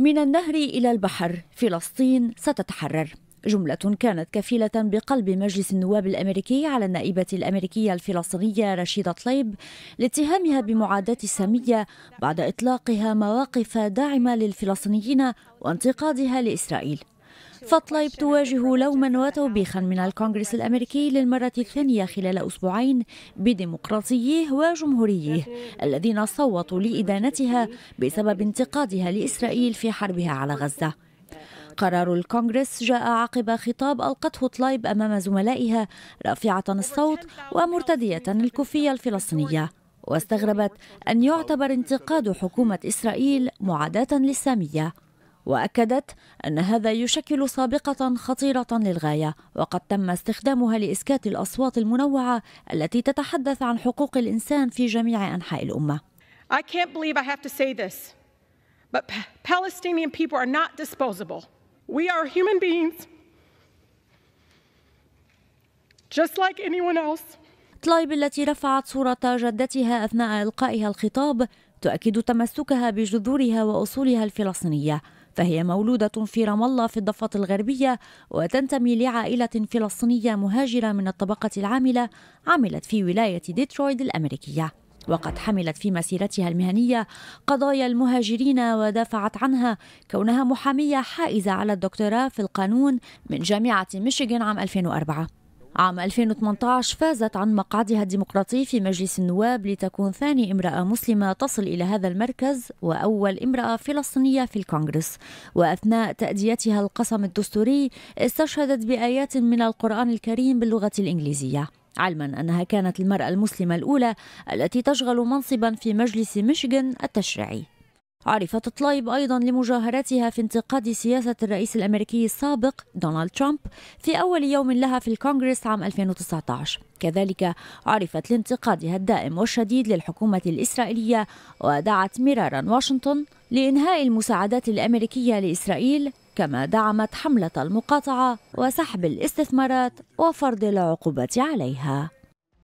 من النهر إلى البحر فلسطين ستتحرر جملة كانت كفيلة بقلب مجلس النواب الأمريكي على النائبة الأمريكية الفلسطينية رشيدة طليب لاتهامها بمعاداة السامية بعد إطلاقها مواقف داعمة للفلسطينيين وانتقادها لإسرائيل فطلايب تواجه لوما وتوبيخا من الكونغرس الأمريكي للمرة الثانية خلال أسبوعين بديمقراطييه وجمهورييه الذين صوتوا لإدانتها بسبب انتقادها لإسرائيل في حربها على غزة قرار الكونغرس جاء عقب خطاب ألقته طلايب أمام زملائها رافعة الصوت ومرتدية الكوفية الفلسطينية واستغربت أن يعتبر انتقاد حكومة إسرائيل معاداة للسامية واكدت ان هذا يشكل سابقه خطيره للغايه وقد تم استخدامها لاسكات الاصوات المنوعه التي تتحدث عن حقوق الانسان في جميع انحاء الامه I can't believe I have to say this, but Palestinian people are not disposable. We are human beings, just like anyone else. طلايب التي رفعت صورة جدتها أثناء إلقائها الخطاب تؤكد تمسكها بجذورها وأصولها الفلسطينية فهي مولودة في رام الله في الضفة الغربية وتنتمي لعائلة فلسطينية مهاجرة من الطبقة العاملة عملت في ولاية ديترويد الأمريكية وقد حملت في مسيرتها المهنية قضايا المهاجرين ودافعت عنها كونها محامية حائزة على الدكتوراه في القانون من جامعة ميشيغان عام 2004 عام 2018 فازت عن مقعدها الديمقراطي في مجلس النواب لتكون ثاني امرأة مسلمة تصل إلى هذا المركز وأول امرأة فلسطينية في الكونغرس وأثناء تأديتها القسم الدستوري استشهدت بآيات من القرآن الكريم باللغة الإنجليزية علما أنها كانت المرأة المسلمة الأولى التي تشغل منصبا في مجلس ميشيغان التشريعي عرفت طلايب أيضا لمجاهرتها في انتقاد سياسة الرئيس الأمريكي السابق دونالد ترامب في أول يوم لها في الكونغرس عام 2019 كذلك عرفت لانتقادها الدائم والشديد للحكومة الإسرائيلية ودعت مرارا واشنطن لإنهاء المساعدات الأمريكية لإسرائيل كما دعمت حملة المقاطعة وسحب الاستثمارات وفرض العقوبات عليها